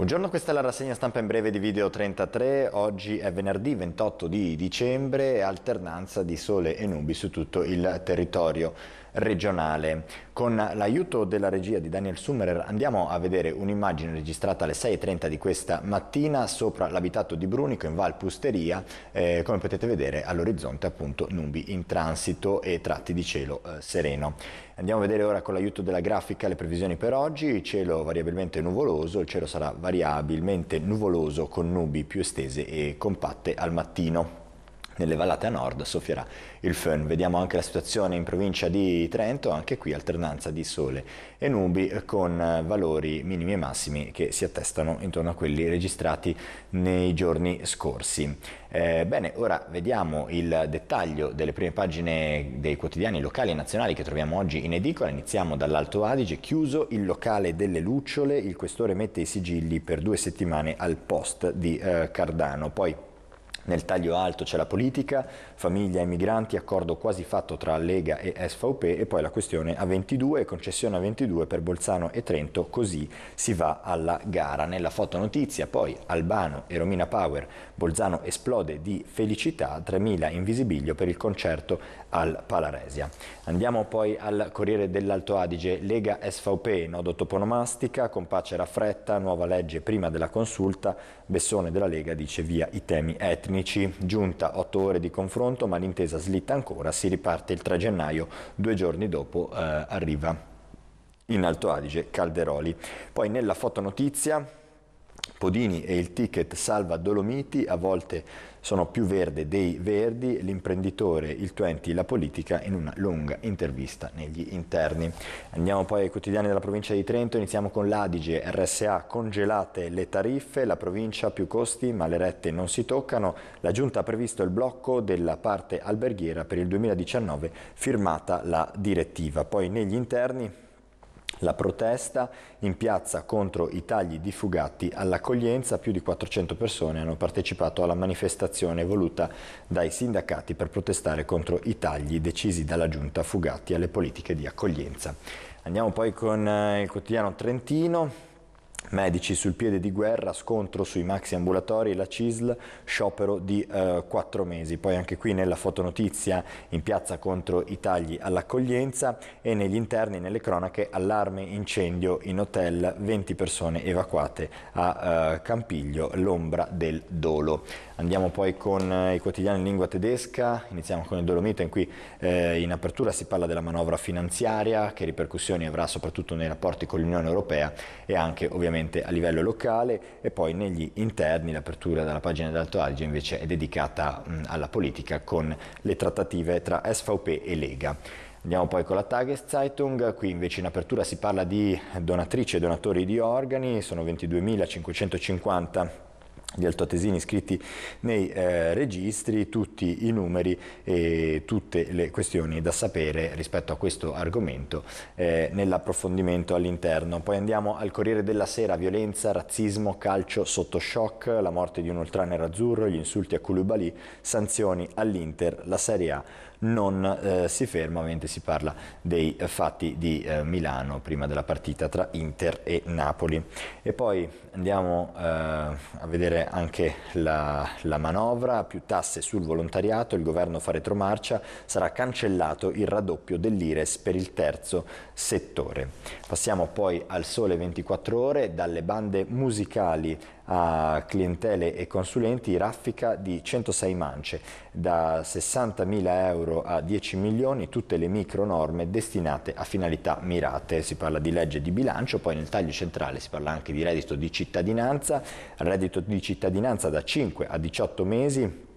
Buongiorno, questa è la rassegna stampa in breve di Video 33, oggi è venerdì 28 di dicembre, alternanza di sole e nubi su tutto il territorio regionale. Con l'aiuto della regia di Daniel Summerer andiamo a vedere un'immagine registrata alle 6.30 di questa mattina sopra l'abitato di Brunico in Val Pusteria, eh, come potete vedere all'orizzonte appunto nubi in transito e tratti di cielo eh, sereno. Andiamo a vedere ora con l'aiuto della grafica le previsioni per oggi, cielo variabilmente nuvoloso, il cielo sarà variabilmente nuvoloso con nubi più estese e compatte al mattino nelle vallate a nord soffierà il Fön. Vediamo anche la situazione in provincia di Trento, anche qui alternanza di sole e nubi con eh, valori minimi e massimi che si attestano intorno a quelli registrati nei giorni scorsi. Eh, bene, ora vediamo il dettaglio delle prime pagine dei quotidiani locali e nazionali che troviamo oggi in edicola. Iniziamo dall'Alto Adige, chiuso il locale delle lucciole, il questore mette i sigilli per due settimane al post di eh, Cardano. Poi nel taglio alto c'è la politica, famiglia e migranti, accordo quasi fatto tra Lega e SVP e poi la questione a 22 concessione a 22 per Bolzano e Trento, così si va alla gara. Nella fotonotizia poi Albano e Romina Power, Bolzano esplode di felicità, 3.000 in visibilio per il concerto al Palaresia. Andiamo poi al Corriere dell'Alto Adige, Lega SVP, nodo toponomastica, compace raffretta, nuova legge prima della consulta, Bessone della Lega dice via i temi etnici tecnici. Giunta 8 ore di confronto, ma l'intesa slitta ancora, si riparte il 3 gennaio, due giorni dopo eh, arriva in Alto Adige Calderoli. Poi nella fotonotizia Podini e il ticket Salva Dolomiti a volte sono più verde dei verdi, l'imprenditore, il 20, la politica in una lunga intervista negli interni. Andiamo poi ai quotidiani della provincia di Trento, iniziamo con l'Adige, RSA congelate le tariffe, la provincia più costi ma le rette non si toccano, la giunta ha previsto il blocco della parte alberghiera per il 2019 firmata la direttiva. Poi negli interni la protesta in piazza contro i tagli di Fugatti all'accoglienza, più di 400 persone hanno partecipato alla manifestazione voluta dai sindacati per protestare contro i tagli decisi dalla giunta Fugatti alle politiche di accoglienza. Andiamo poi con eh, il quotidiano Trentino, Medici sul piede di guerra, scontro sui maxi ambulatori, la CISL, sciopero di eh, quattro eh, mesi. Poi anche qui nella fotonotizia in piazza contro i tagli all'accoglienza e negli interni, nelle cronache, allarme incendio in hotel, 20 persone evacuate a eh, Campiglio, l'ombra del dolo. Andiamo poi con eh, i quotidiani in lingua tedesca, iniziamo con il Dolomito in cui eh, in apertura si parla della manovra finanziaria, che ripercussioni avrà soprattutto nei rapporti con l'Unione Europea e anche ovviamente ovviamente a livello locale e poi negli interni l'apertura della pagina d'Alto Adige invece è dedicata mh, alla politica con le trattative tra SVP e Lega. Andiamo poi con la Tageszeitung, qui invece in apertura si parla di donatrici e donatori di organi, sono 22.550 di altoatesini iscritti nei eh, registri, tutti i numeri e tutte le questioni da sapere rispetto a questo argomento eh, nell'approfondimento all'interno. Poi andiamo al Corriere della Sera, violenza, razzismo, calcio sotto shock, la morte di un ultranero azzurro, gli insulti a Koulibaly, sanzioni all'Inter, la Serie A non eh, si ferma, ovviamente si parla dei fatti di eh, Milano prima della partita tra Inter e Napoli. E poi andiamo eh, a vedere anche la, la, manovra, più tasse sul volontariato, il governo fa retromarcia, sarà cancellato il raddoppio dell'Ires per il terzo settore. Passiamo poi al sole 24 ore, dalle bande musicali a clientele e consulenti, raffica di 106 mance, da 60.000 euro euro a 10 milioni tutte le micronorme destinate a finalità mirate. Si parla di legge di bilancio, poi nel taglio centrale si parla anche di reddito di cittadinanza, reddito di cittadinanza da 5 a 18 mesi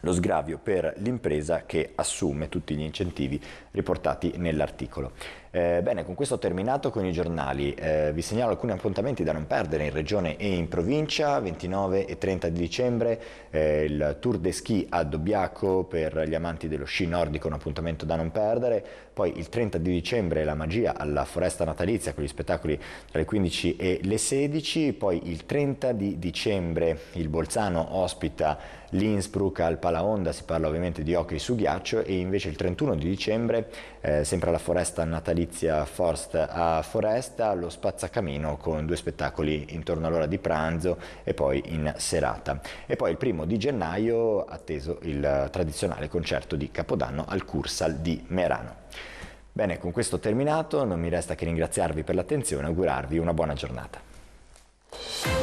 lo sgravio per l'impresa che assume tutti gli incentivi riportati nell'articolo. Eh, bene, con questo ho terminato con i giornali. Eh, vi segnalo alcuni appuntamenti da non perdere in regione e in provincia. 29 e 30 di dicembre eh, il Tour de Ski a Dobbiaco per gli amanti dello sci nordico, un appuntamento da non perdere. Poi il 30 di dicembre la magia alla Foresta Natalizia con gli spettacoli tra le 15 e le 16. Poi il 30 di dicembre il Bolzano ospita l'Innsbruck al Palaonda, si parla ovviamente di hockey su ghiaccio e invece il 31 di dicembre eh, sempre alla foresta natalizia Forst a Foresta lo spazzacamino con due spettacoli intorno all'ora di pranzo e poi in serata. E poi il primo di gennaio atteso il tradizionale concerto di Capodanno al Cursal di Merano. Bene, con questo terminato, non mi resta che ringraziarvi per l'attenzione e augurarvi una buona giornata.